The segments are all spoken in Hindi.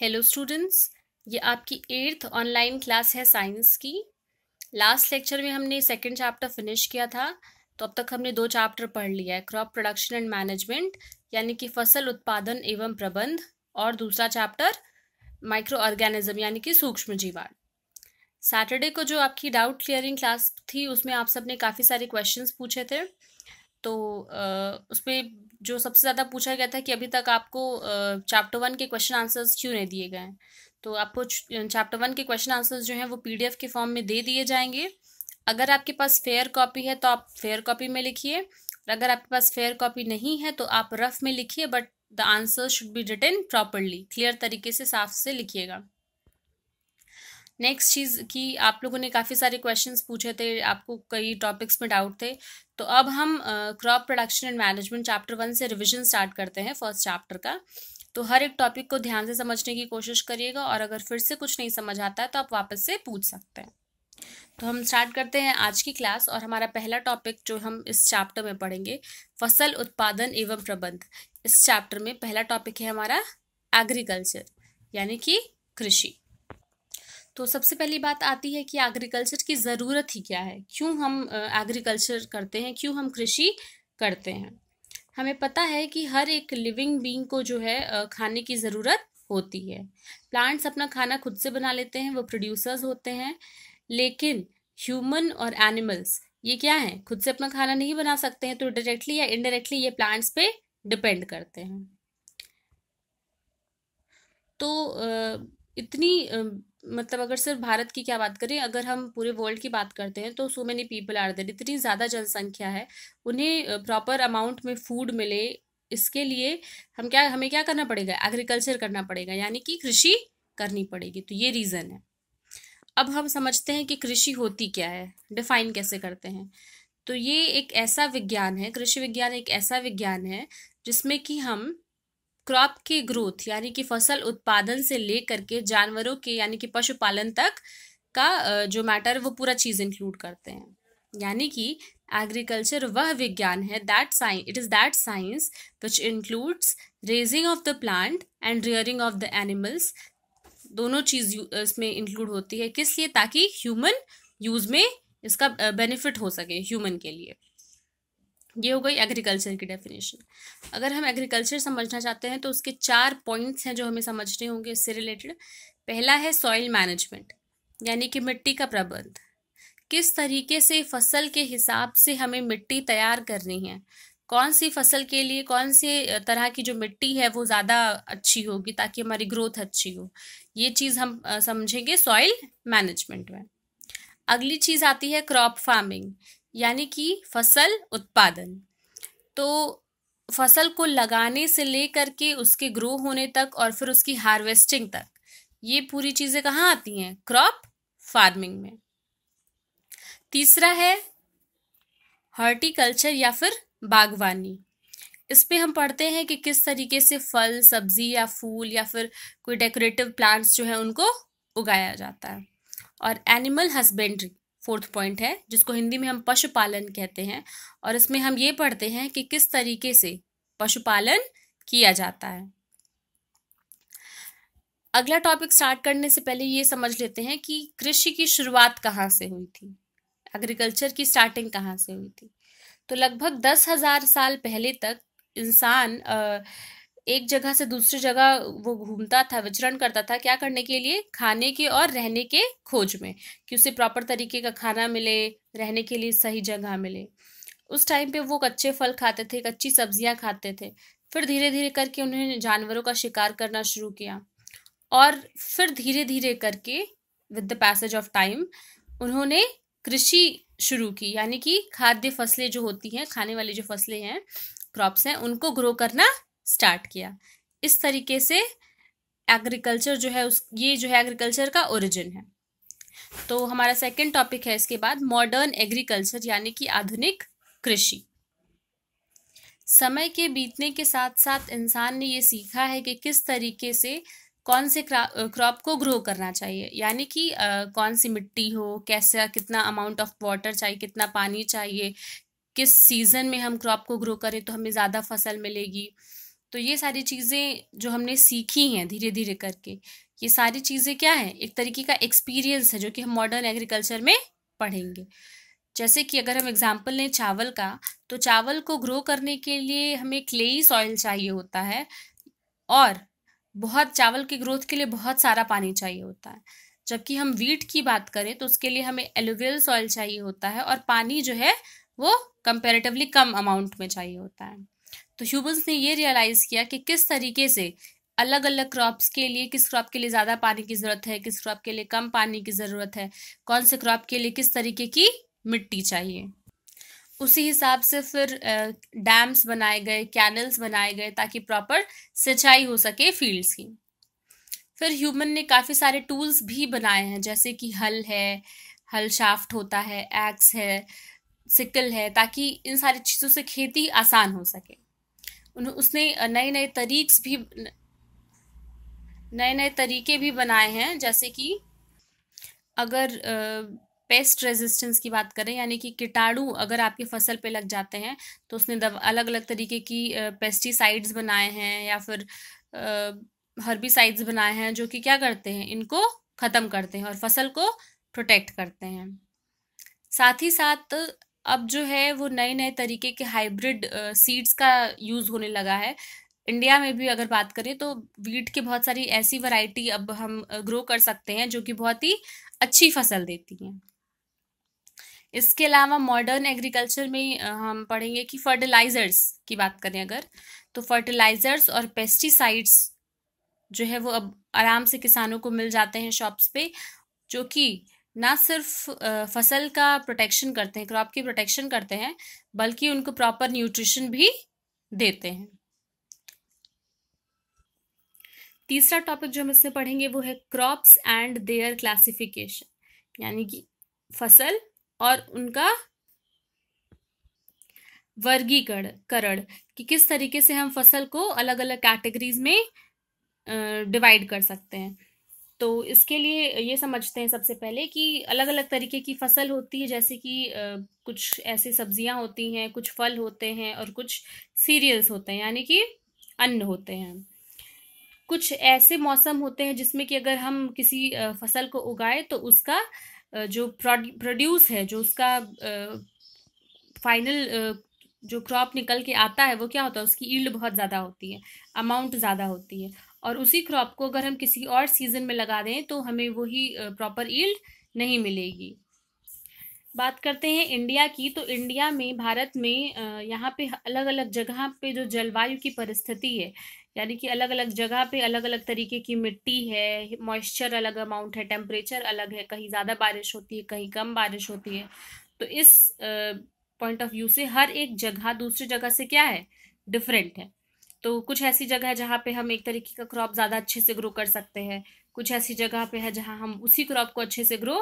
हेलो स्टूडेंट्स ये आपकी एट्थ ऑनलाइन क्लास है साइंस की लास्ट लेक्चर में हमने सेकंड चैप्टर फिनिश किया था तो अब तक हमने दो चैप्टर पढ़ लिया है क्रॉप प्रोडक्शन एंड मैनेजमेंट यानी कि फसल उत्पादन एवं प्रबंध और दूसरा चैप्टर माइक्रो ऑर्गेनिज्म यानी कि सूक्ष्म जीवाण सैटरडे को जो आपकी डाउट क्लियरिंग क्लास थी उसमें आप सब ने काफ़ी सारे क्वेश्चन पूछे थे तो उसमें जो सबसे ज़्यादा पूछा गया था कि अभी तक आपको चैप्टर वन के क्वेश्चन आंसर्स क्यों नहीं दिए गए हैं तो आपको चैप्टर वन के क्वेश्चन आंसर्स जो हैं वो पी के फॉर्म में दे दिए जाएंगे अगर आपके पास फेयर कॉपी है तो आप फेयर कॉपी में लिखिए और अगर आपके पास फेयर कॉपी नहीं है तो आप रफ में लिखिए but the answer should be written properly clear तरीके से साफ से लिखिएगा नेक्स्ट चीज़ कि आप लोगों ने काफ़ी सारे क्वेश्चंस पूछे थे आपको कई टॉपिक्स में डाउट थे तो अब हम crop production and management chapter one से रिविजन स्टार्ट करते हैं फर्स्ट चैप्टर का तो हर एक टॉपिक को ध्यान से समझने की कोशिश करिएगा और अगर फिर से कुछ नहीं समझ आता है तो आप वापस से पूछ सकते हैं तो हम स्टार्ट करते हैं आज की क्लास और हमारा पहला टॉपिक जो हम इस चैप्टर में पढ़ेंगे फसल उत्पादन एवं प्रबंध इस चैप्टर में पहला टॉपिक है हमारा एग्रीकल्चर यानी कि कृषि तो सबसे पहली बात आती है कि एग्रीकल्चर की ज़रूरत ही क्या है क्यों हम एग्रीकल्चर करते हैं क्यों हम कृषि करते हैं हमें पता है कि हर एक लिविंग बींग को जो है खाने की ज़रूरत होती है प्लांट्स अपना खाना खुद से बना लेते हैं वो प्रोड्यूसर्स होते हैं लेकिन ह्यूमन और एनिमल्स ये क्या है खुद से अपना खाना नहीं बना सकते हैं तो डायरेक्टली या इनडायरेक्टली ये प्लांट्स पे डिपेंड करते हैं तो इतनी मतलब अगर सिर्फ भारत की क्या बात करें अगर हम पूरे वर्ल्ड की बात करते हैं तो so many people are there इतनी ज़्यादा जनसंख्या है उन्हें प्रॉपर अमाउंट में फूड मिले इसके लिए हम क्या हमें क्या करना पड़ेगा एग्रीकल्चर करना पड़ेगा यानी कि कृषि करनी पड़ेगी तो ये रीज़न है अब हम समझते हैं कि कृषि होती क्या है डिफाइन कैसे करते हैं तो ये एक ऐसा विज्ञान है कृषि विज्ञान एक ऐसा विज्ञान है जिसमें कि हम क्रॉप की ग्रोथ यानी कि फसल उत्पादन से लेकर के जानवरों के यानी कि पशुपालन तक का जो मैटर वो पूरा चीज़ इंक्लूड करते हैं यानी कि एग्रीकल्चर वह विज्ञान है that science it is that science which includes raising of the plant and rearing of the animals दोनों चीज़ इसमें इंक्लूड होती है किस लिए ताकि ह्यूमन यूज़ में इसका बेनिफिट हो सके ह्यूमन के लिए ये हो गई एग्रीकल्चर की डेफिनेशन अगर हम एग्रीकल्चर समझना चाहते हैं तो उसके चार पॉइंट्स हैं जो हमें समझने होंगे उससे रिलेटेड पहला है सॉइल मैनेजमेंट यानी कि मिट्टी का प्रबंध किस तरीके से फसल के हिसाब से हमें मिट्टी तैयार करनी है कौन सी फसल के लिए कौन से तरह की जो मिट्टी है वो ज़्यादा अच्छी होगी ताकि हमारी ग्रोथ अच्छी हो ये चीज़ हम समझेंगे सॉइल मैनेजमेंट में अगली चीज़ आती है क्रॉप फार्मिंग यानी कि फसल उत्पादन तो फसल को लगाने से लेकर के उसके ग्रो होने तक और फिर उसकी हार्वेस्टिंग तक ये पूरी चीज़ें कहाँ आती हैं क्रॉप फार्मिंग में तीसरा है हॉर्टिकल्चर या फिर बागवानी इस पे हम पढ़ते हैं कि किस तरीके से फल सब्जी या फूल या फिर कोई डेकोरेटिव प्लांट्स जो है उनको उगाया जाता है और एनिमल हस्बेंड्री फोर्थ पॉइंट है जिसको हिंदी में हम पशुपालन कहते हैं और इसमें हम ये पढ़ते हैं कि किस तरीके से पशुपालन किया जाता है अगला टॉपिक स्टार्ट करने से पहले ये समझ लेते हैं कि कृषि की शुरुआत कहाँ से हुई थी एग्रीकल्चर की स्टार्टिंग कहाँ से हुई थी तो लगभग दस हजार साल पहले तक इंसान एक जगह से दूसरी जगह वो घूमता था विचरण करता था क्या करने के लिए खाने के और रहने के खोज में कि उसे प्रॉपर तरीके का खाना मिले रहने के लिए सही जगह मिले उस टाइम पे वो कच्चे फल खाते थे कच्ची सब्जियां खाते थे फिर धीरे धीरे करके उन्होंने जानवरों का शिकार करना शुरू किया और फिर धीरे धीरे करके with the passage of time उन्होंने कृषि शुरू की यानी कि खाद्य फसलें जो होती हैं खाने वाली जो फसलें हैं क्रॉप्स हैं उनको ग्रो करना स्टार्ट किया इस तरीके से एग्रीकल्चर जो है उस ये जो है एग्रीकल्चर का ओरिजिन है तो हमारा सेकेंड टॉपिक है इसके बाद मॉडर्न एग्रीकल्चर यानी कि आधुनिक कृषि समय के बीतने के साथ साथ इंसान ने ये सीखा है कि किस तरीके से कौन से क्रॉप को ग्रो करना चाहिए यानी कि कौन सी मिट्टी हो कैसा कितना अमाउंट ऑफ वाटर चाहिए कितना पानी चाहिए किस सीज़न में हम क्रॉप को ग्रो करें तो हमें ज़्यादा फसल मिलेगी तो ये सारी चीज़ें जो हमने सीखी हैं धीरे धीरे करके ये सारी चीज़ें क्या है एक तरीके का एक्सपीरियंस है जो कि हम मॉडर्न एग्रीकल्चर में पढ़ेंगे जैसे कि अगर हम एग्जाम्पल लें चावल का तो चावल को ग्रो करने के लिए हमें क्लेई सॉइल चाहिए होता है और बहुत चावल की ग्रोथ के लिए बहुत सारा पानी चाहिए होता है जबकि हम वीट की बात करें तो उसके लिए हमें एलोवेल सॉइल चाहिए होता है और पानी जो है वो कंपेरेटिवली कम अमाउंट में चाहिए होता है तो ह्यूमन्स ने ये रियलाइज़ किया कि किस तरीके से अलग अलग क्रॉप्स के लिए किस क्रॉप के लिए ज़्यादा पानी की ज़रूरत है किस क्रॉप के लिए कम पानी की ज़रूरत है कौन से क्रॉप के लिए किस तरीके की मिट्टी चाहिए उसी हिसाब से फिर डैम्स बनाए गए कैनल्स बनाए गए ताकि प्रॉपर सिंचाई हो सके फील्ड्स की फिर ह्यूमन ने काफ़ी सारे टूल्स भी बनाए हैं जैसे कि हल है हल शाफ्ट होता है एक्स है सिकल है ताकि इन सारी चीज़ों से खेती आसान हो सके उसने नए नए तरीक भी नए नए तरीके भी बनाए हैं जैसे कि अगर पेस्ट रेजिस्टेंस की बात करें यानी कि कीटाणु अगर आपकी फसल पे लग जाते हैं तो उसने अलग अलग तरीके की पेस्टिसाइड्स बनाए हैं या फिर हर्बिसाइड्स बनाए हैं जो कि क्या करते हैं इनको ख़त्म करते हैं और फसल को प्रोटेक्ट करते हैं साथ ही साथ अब जो है वो नए नए तरीके के हाइब्रिड सीड्स का यूज़ होने लगा है इंडिया में भी अगर बात करें तो वीट की बहुत सारी ऐसी वैरायटी अब हम ग्रो कर सकते हैं जो कि बहुत ही अच्छी फसल देती हैं इसके अलावा मॉडर्न एग्रीकल्चर में हम पढ़ेंगे कि फर्टिलाइजर्स की बात करें अगर तो फर्टिलाइजर्स और पेस्टिसाइड्स जो है वो अब आराम से किसानों को मिल जाते हैं शॉप्स पे जो कि ना सिर्फ फसल का प्रोटेक्शन करते हैं क्रॉप की प्रोटेक्शन करते हैं बल्कि उनको प्रॉपर न्यूट्रिशन भी देते हैं तीसरा टॉपिक जो हम इससे पढ़ेंगे वो है क्रॉप्स एंड देयर क्लासिफिकेशन यानी कि फसल और उनका वर्गीकरण कि किस तरीके से हम फसल को अलग अलग कैटेगरीज में डिवाइड कर सकते हैं तो इसके लिए ये समझते हैं सबसे पहले कि अलग अलग तरीके की फसल होती है जैसे कि कुछ ऐसी सब्जियां होती हैं कुछ फल होते हैं और कुछ सीरियल्स होते हैं यानी कि अन्न होते हैं कुछ ऐसे मौसम होते हैं जिसमें कि अगर हम किसी फसल को उगाए तो उसका जो प्रोड्यूस है जो उसका फाइनल जो क्रॉप निकल के आता है वो क्या होता है उसकी ईल्ड बहुत ज़्यादा होती है अमाउंट ज़्यादा होती है और उसी क्रॉप को अगर हम किसी और सीज़न में लगा दें तो हमें वही प्रॉपर ईल्ड नहीं मिलेगी बात करते हैं इंडिया की तो इंडिया में भारत में यहाँ पे अलग अलग जगह पे जो जलवायु की परिस्थिति है यानी कि अलग अलग जगह पे अलग अलग तरीके की मिट्टी है मॉइस्चर अलग अमाउंट है टेम्परेचर अलग है कहीं ज़्यादा बारिश होती है कहीं कम बारिश होती है तो इस पॉइंट ऑफ व्यू से हर एक जगह दूसरी जगह से क्या है डिफरेंट है तो कुछ ऐसी जगह है जहाँ पे हम एक तरीके का क्रॉप ज़्यादा अच्छे से ग्रो कर सकते हैं कुछ ऐसी जगह पे है जहाँ हम उसी क्रॉप को अच्छे से ग्रो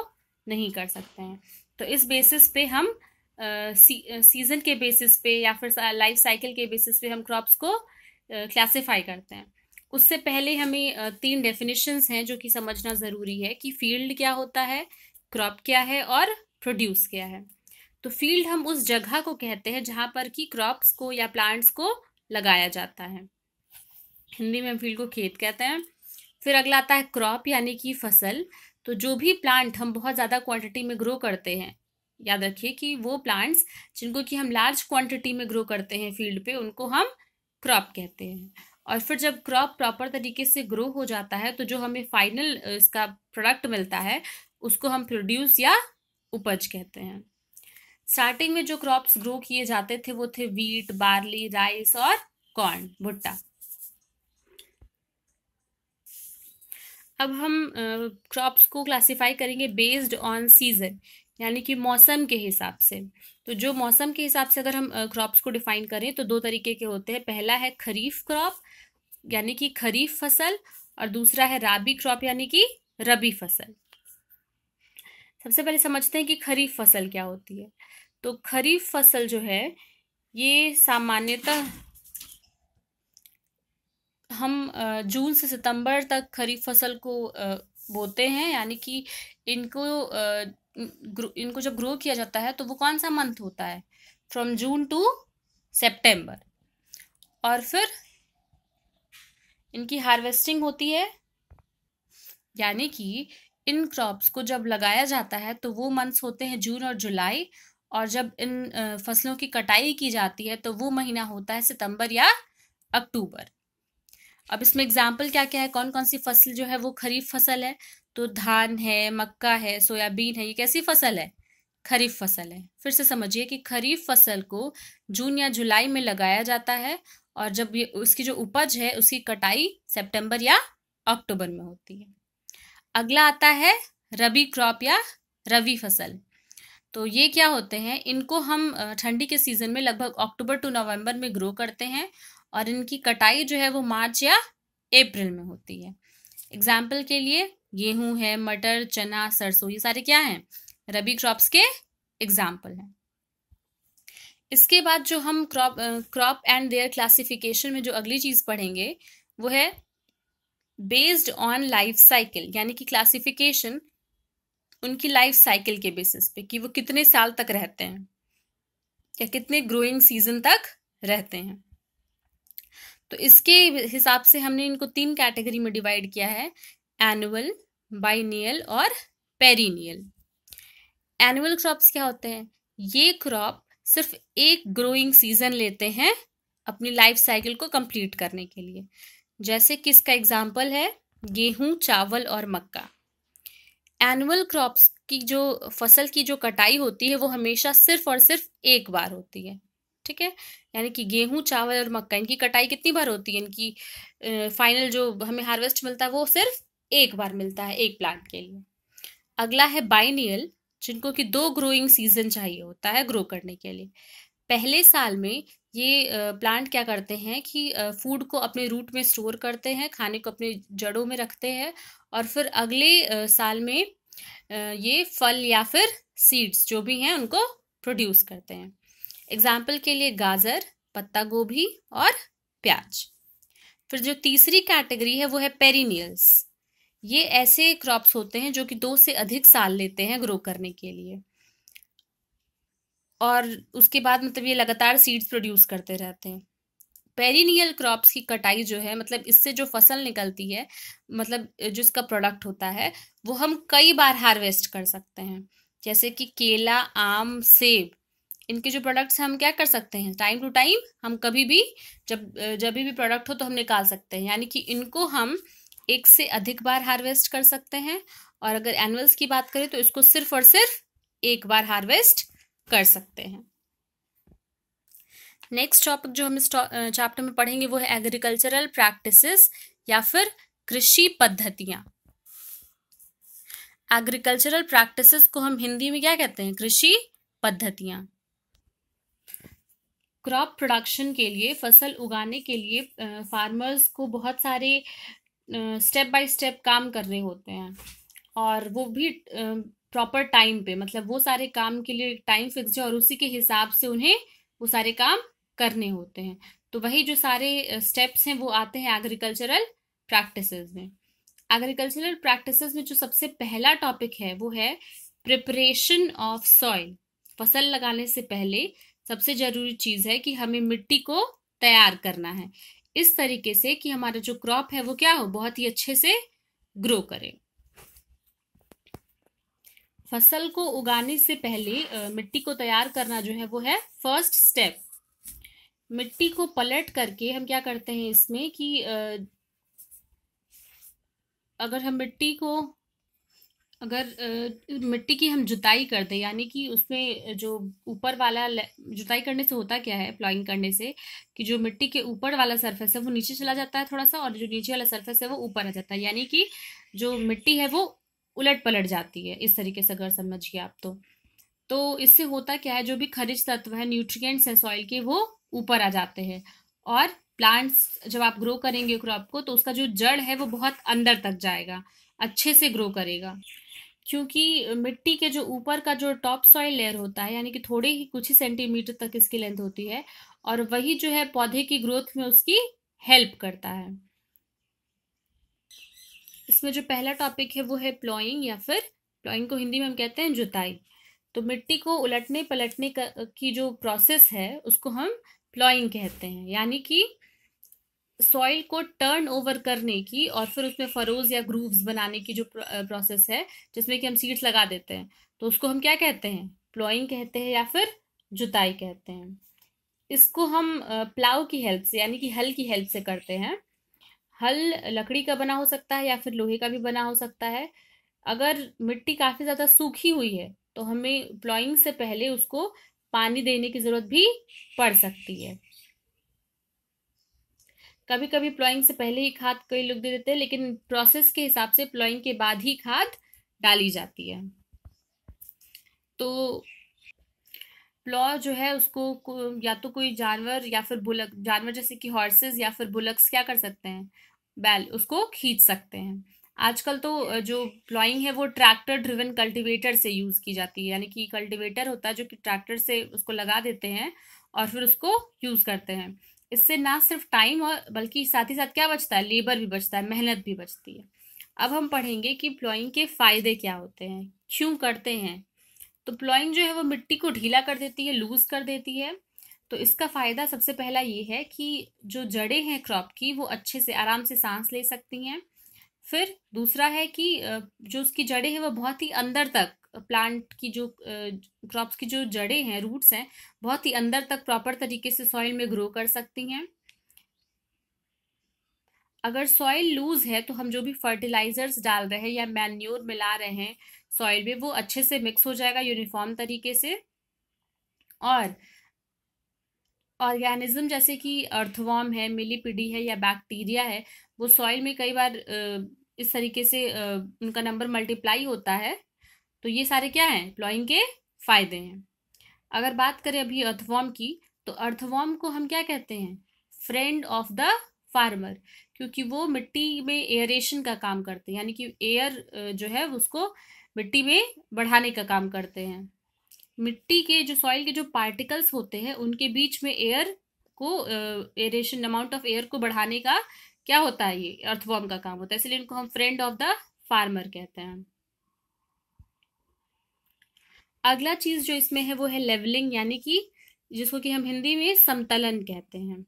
नहीं कर सकते हैं तो इस बेसिस पे हम सीज़न के बेसिस पे या फिर लाइफ साइकिल के बेसिस पे हम क्रॉप्स को क्लासीफाई करते हैं उससे पहले हमें तीन डेफिनेशंस हैं जो कि समझना ज़रूरी है कि फील्ड क्या होता है क्रॉप क्या है और प्रोड्यूस क्या है तो फील्ड हम उस जगह को कहते हैं जहाँ पर कि क्रॉप्स को या प्लांट्स को लगाया जाता है हिंदी में फील्ड को खेत कहते हैं फिर अगला आता है क्रॉप यानी कि फसल तो जो भी प्लांट हम बहुत ज़्यादा क्वांटिटी में ग्रो करते हैं याद रखिए कि वो प्लांट्स जिनको कि हम लार्ज क्वांटिटी में ग्रो करते हैं फील्ड पे उनको हम क्रॉप कहते हैं और फिर जब क्रॉप प्रॉपर तरीके से ग्रो हो जाता है तो जो हमें फाइनल इसका प्रोडक्ट मिलता है उसको हम प्रोड्यूस या उपज कहते हैं स्टार्टिंग में जो क्रॉप्स ग्रो किए जाते थे वो थे वीट बार्ली राइस और कॉर्न भुट्टा अब हम क्रॉप्स को क्लासिफाई करेंगे बेस्ड ऑन सीजन यानी कि मौसम के हिसाब से तो जो मौसम के हिसाब से अगर हम क्रॉप्स को डिफाइन करें तो दो तरीके के होते हैं पहला है खरीफ क्रॉप यानी कि खरीफ फसल और दूसरा है राबी क्रॉप यानी कि रबी फसल सबसे पहले समझते हैं कि खरीफ फसल क्या होती है तो खरीफ फसल जो है ये सामान्यतः हम जून से सितंबर तक खरीफ फसल को बोते हैं यानी कि इनको इनको जब ग्रो किया जाता है तो वो कौन सा मंथ होता है फ्रॉम जून टू सेप्टेम्बर और फिर इनकी हार्वेस्टिंग होती है यानी कि इन क्रॉप्स को जब लगाया जाता है तो वो मंथ्स होते हैं जून और जुलाई और जब इन फसलों की कटाई की जाती है तो वो महीना होता है सितंबर या अक्टूबर अब इसमें एग्जाम्पल क्या क्या है कौन कौन सी फसल जो है वो खरीफ फसल है तो धान है मक्का है सोयाबीन है ये कैसी फसल है खरीफ फसल है फिर से समझिए कि खरीफ फसल को जून या जुलाई में लगाया जाता है और जब ये उसकी जो उपज है उसकी कटाई सेप्टेम्बर या अक्टूबर में होती है अगला आता है रबी क्रॉप या रबी फसल तो ये क्या होते हैं इनको हम ठंडी के सीज़न में लगभग अक्टूबर टू नवंबर में ग्रो करते हैं और इनकी कटाई जो है वो मार्च या अप्रैल में होती है एग्जाम्पल के लिए गेहूं है मटर चना सरसों ये सारे क्या हैं रबी क्रॉप्स के एग्जाम्पल हैं इसके बाद जो हम crop crop and their classification में जो अगली चीज़ पढ़ेंगे वो है बेस्ड ऑन लाइफ साइकिल यानी कि क्लासिफिकेशन उनकी लाइफ साइकिल के बेसिस पे कि वो कितने साल तक रहते हैं या कितने ग्रोइंग सीजन तक रहते हैं तो इसके हिसाब से हमने इनको तीन कैटेगरी में डिवाइड किया है एनुअल बाइनियल और पेरिनियल एनुअल क्रॉप्स क्या होते हैं ये क्रॉप सिर्फ एक ग्रोइंग सीजन लेते हैं अपनी लाइफ साइकिल को कंप्लीट करने के लिए जैसे किसका एग्जाम्पल है गेहूं चावल और मक्का एनुअल क्रॉप्स की जो फसल की जो कटाई होती है वो हमेशा सिर्फ और सिर्फ एक बार होती है ठीक है यानी कि गेहूं चावल और मक्का इनकी कटाई कितनी बार होती है इनकी फाइनल जो हमें हार्वेस्ट मिलता है वो सिर्फ एक बार मिलता है एक प्लांट के लिए अगला है बाइनियल जिनको कि दो ग्रोइंग सीजन चाहिए होता है ग्रो करने के लिए पहले साल में ये प्लांट क्या करते हैं कि फूड को अपने रूट में स्टोर करते हैं खाने को अपने जड़ों में रखते हैं और फिर अगले साल में ये फल या फिर सीड्स जो भी हैं उनको प्रोड्यूस करते हैं एग्जाम्पल के लिए गाजर पत्ता गोभी और प्याज फिर जो तीसरी कैटेगरी है वो है पेरिनियल्स ये ऐसे क्रॉप्स होते हैं जो कि दो से अधिक साल लेते हैं ग्रो करने के लिए और उसके बाद मतलब ये लगातार सीड्स प्रोड्यूस करते रहते हैं पेरिनियल क्रॉप्स की कटाई जो है मतलब इससे जो फसल निकलती है मतलब जिसका प्रोडक्ट होता है वो हम कई बार हार्वेस्ट कर सकते हैं जैसे कि केला आम सेब इनके जो प्रोडक्ट्स हम क्या कर सकते हैं टाइम टू टाइम हम कभी भी जब जब भी प्रोडक्ट हो तो हम निकाल सकते हैं यानी कि इनको हम एक से अधिक बार हार्वेस्ट कर सकते हैं और अगर एनुअल्स की बात करें तो इसको सिर्फ और सिर्फ एक बार हार्वेस्ट कर सकते हैं नेक्स्ट टॉपिक जो हम इस चैप्टर में पढ़ेंगे वो है एग्रीकल्चरल प्रैक्टिसेस या फिर कृषि पद्धतियां एग्रीकल्चरल प्रैक्टिसेस को हम हिंदी में क्या कहते हैं कृषि पद्धतियां क्रॉप प्रोडक्शन के लिए फसल उगाने के लिए फार्मर्स को बहुत सारे स्टेप बाय स्टेप काम करने होते हैं और वो भी प्रॉपर टाइम पे मतलब वो सारे काम के लिए टाइम फिक्स है और उसी के हिसाब से उन्हें वो सारे काम करने होते हैं तो वही जो सारे स्टेप्स हैं वो आते हैं एग्रीकल्चरल प्रैक्टिस में एग्रीकल्चरल प्रैक्टिस में जो सबसे पहला टॉपिक है वो है प्रिपरेशन ऑफ सॉइल फसल लगाने से पहले सबसे जरूरी चीज़ है कि हमें मिट्टी को तैयार करना है इस तरीके से कि हमारा जो क्रॉप है वो क्या हो बहुत ही अच्छे से ग्रो करे फसल को उगाने से पहले मिट्टी को तैयार करना जो है वो है फर्स्ट स्टेप मिट्टी को पलट करके हम क्या करते हैं इसमें कि अगर हम मिट्टी को अगर मिट्टी की हम जुताई करते हैं यानी कि उसमें जो ऊपर वाला जुताई करने से होता क्या है प्लॉइंग करने से कि जो मिट्टी के ऊपर वाला सरफेस है वो नीचे चला जाता है थोड़ा सा और जो नीचे वाला सरफेस है वो ऊपर आ जाता है यानी कि जो मिट्टी है वो उलट पलट जाती है इस तरीके से अगर समझिए आप तो तो इससे होता क्या है जो भी खनिज तत्व है न्यूट्रिएंट्स हैं सॉइल के वो ऊपर आ जाते हैं और प्लांट्स जब आप ग्रो करेंगे क्रॉप को तो उसका जो जड़ है वो बहुत अंदर तक जाएगा अच्छे से ग्रो करेगा क्योंकि मिट्टी के जो ऊपर का जो टॉप सॉइल लेयर होता है यानी कि थोड़े ही कुछ ही सेंटीमीटर तक इसकी लेंथ होती है और वही जो है पौधे की ग्रोथ में उसकी हेल्प करता है इसमें जो पहला टॉपिक है वो है प्लॉइंग या फिर प्लॉइंग को हिंदी में हम कहते हैं जुताई तो मिट्टी को उलटने पलटने का की जो प्रोसेस है उसको हम प्लॉइंग कहते हैं यानी कि सॉइल को टर्न ओवर करने की और फिर उसमें फरोज या ग्रूव्स बनाने की जो प्रोसेस है जिसमें कि हम सीड्स लगा देते हैं तो उसको हम क्या कहते हैं प्लॉइंग कहते हैं या फिर जुताई कहते हैं इसको हम प्लाव की हेल्प से यानी कि हल की हेल्प से करते हैं हल लकड़ी का बना हो सकता है या फिर लोहे का भी बना हो सकता है अगर मिट्टी काफ़ी ज़्यादा सूखी हुई है तो हमें प्लॉइंग से पहले उसको पानी देने की ज़रूरत भी पड़ सकती है कभी कभी प्लॉइंग से पहले ही खाद कई लोग दे देते हैं लेकिन प्रोसेस के हिसाब से प्लॉइंग के बाद ही खाद डाली जाती है तो प्लॉ जो है उसको या तो कोई जानवर या फिर बुलक जानवर जैसे कि हॉर्सेस या फिर बुलक्स क्या कर सकते हैं बैल उसको खींच सकते हैं आजकल तो जो प्लॉइंग है वो ट्रैक्टर ड्रिवन कल्टीवेटर से यूज़ की जाती है यानी कि कल्टीवेटर होता है जो कि ट्रैक्टर से उसको लगा देते हैं और फिर उसको यूज़ करते हैं इससे ना सिर्फ टाइम और बल्कि साथ ही साथ क्या बचता है लेबर भी बचता है मेहनत भी बचती है अब हम पढ़ेंगे कि प्लॉइंग के फ़ायदे क्या होते हैं क्यों करते हैं तो प्लॉइंग जो है वो मिट्टी को ढीला कर देती है लूज कर देती है तो इसका फ़ायदा सबसे पहला ये है कि जो जड़ें हैं क्रॉप की वो अच्छे से आराम से सांस ले सकती हैं फिर दूसरा है कि जो उसकी जड़ें हैं वो बहुत ही अंदर तक प्लांट की जो क्रॉप्स की जो जड़ें हैं रूट्स हैं बहुत ही अंदर तक प्रॉपर तरीके से सॉइल में ग्रो कर सकती हैं अगर सॉइल लूज है तो हम जो भी फर्टिलाइजर्स डाल रहे हैं या मैन्योर मिला रहे हैं सॉइल में वो अच्छे से मिक्स हो जाएगा यूनिफॉर्म तरीके से और ऑर्गेनिज्म जैसे कि अर्थवॉर्म है मिलीपिडी है या बैक्टीरिया है वो सॉइल में कई बार इस तरीके से उनका नंबर मल्टीप्लाई होता है तो ये सारे क्या हैं प्लॉइंग के फायदे हैं अगर बात करें अभी अर्थवॉर्म की तो अर्थवॉर्म को हम क्या कहते हैं फ्रेंड ऑफ द फार्मर क्योंकि वो मिट्टी में एयरेशन का काम करते हैं यानी कि एयर जो है उसको मिट्टी में बढ़ाने का काम करते हैं मिट्टी के जो सॉइल के जो पार्टिकल्स होते हैं उनके बीच में एयर को एरेशन अमाउंट ऑफ एयर को बढ़ाने का क्या होता है ये अर्थवॉर्म का काम होता है इसलिए इनको हम फ्रेंड ऑफ द फार्मर कहते हैं अगला चीज जो इसमें है वो है लेवलिंग यानी कि जिसको कि हम हिंदी में समतलन कहते हैं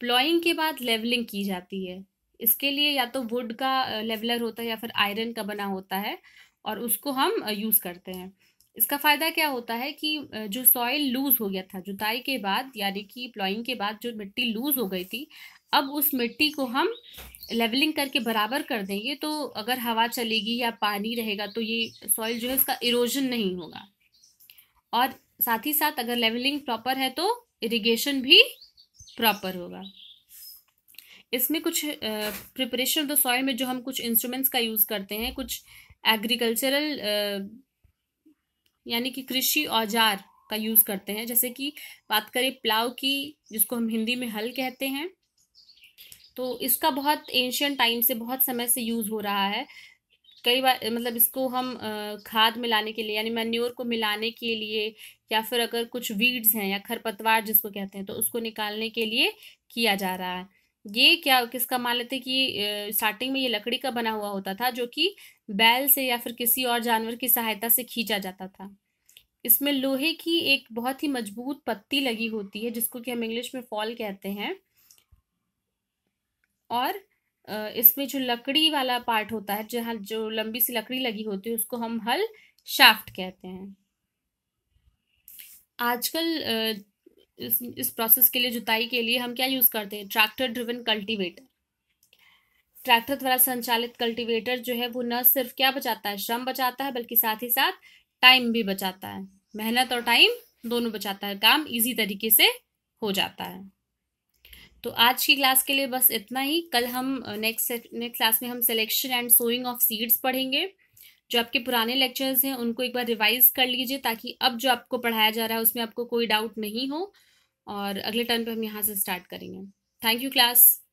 प्लॉइंग के बाद लेवलिंग की जाती है इसके लिए या तो वुड का लेवलर होता है या फिर आयरन का बना होता है और उसको हम यूज़ करते हैं इसका फ़ायदा क्या होता है कि जो सॉइल लूज़ हो गया था जुताई के बाद यानी कि प्लॉइंग के बाद जो मिट्टी लूज़ हो गई थी अब उस मिट्टी को हम लेवलिंग करके बराबर कर देंगे तो अगर हवा चलेगी या पानी रहेगा तो ये सॉइल जो है इसका इरोजन नहीं होगा और साथ ही साथ अगर लेवलिंग प्रॉपर है तो इरिगेशन भी प्रॉपर होगा इसमें कुछ प्रिपरेशन ऑफ द सॉइल में जो हम कुछ इंस्ट्रूमेंट्स का यूज़ करते हैं कुछ एग्रीकल्चरल यानी कि कृषि औजार का यूज़ करते हैं जैसे कि बात करें प्लाव की जिसको हम हिंदी में हल कहते हैं तो इसका बहुत एंशियन टाइम से बहुत समय से यूज़ हो रहा है कई बार मतलब इसको हम खाद मिलाने के लिए यानी मन्योर को मिलाने के लिए या फिर अगर कुछ वीड्स हैं या खरपतवार जिसको कहते हैं तो उसको निकालने के लिए किया जा रहा है ये क्या किसका मान लेते कि स्टार्टिंग में ये लकड़ी का बना हुआ होता था जो कि बैल से या फिर किसी और जानवर की सहायता से खींचा जाता था इसमें लोहे की एक बहुत ही मजबूत पत्ती लगी होती है जिसको कि हम इंग्लिश में फॉल कहते हैं और इसमें जो लकड़ी वाला पार्ट होता है जहाँ जो लंबी सी लकड़ी लगी होती है उसको हम हल शाफ्ट कहते हैं आजकल इस इस प्रोसेस के लिए जुताई के लिए हम क्या यूज़ करते हैं ट्रैक्टर ड्रिवन कल्टीवेटर ट्रैक्टर द्वारा संचालित कल्टीवेटर जो है वो न सिर्फ क्या बचाता है श्रम बचाता है बल्कि साथ ही साथ टाइम भी बचाता है मेहनत और टाइम दोनों बचाता है काम इजी तरीके से हो जाता है तो आज की क्लास के लिए बस इतना ही कल हम नेक्स्ट नेक्स्ट क्लास में हम selection and sowing of seeds पढ़ेंगे जो आपके पुराने लेक्चर्स हैं उनको एक बार रिवाइज कर लीजिए ताकि अब जो आपको पढ़ाया जा रहा है उसमें आपको कोई डाउट नहीं हो और अगले टर्न पर हम यहाँ से स्टार्ट करेंगे थैंक यू क्लास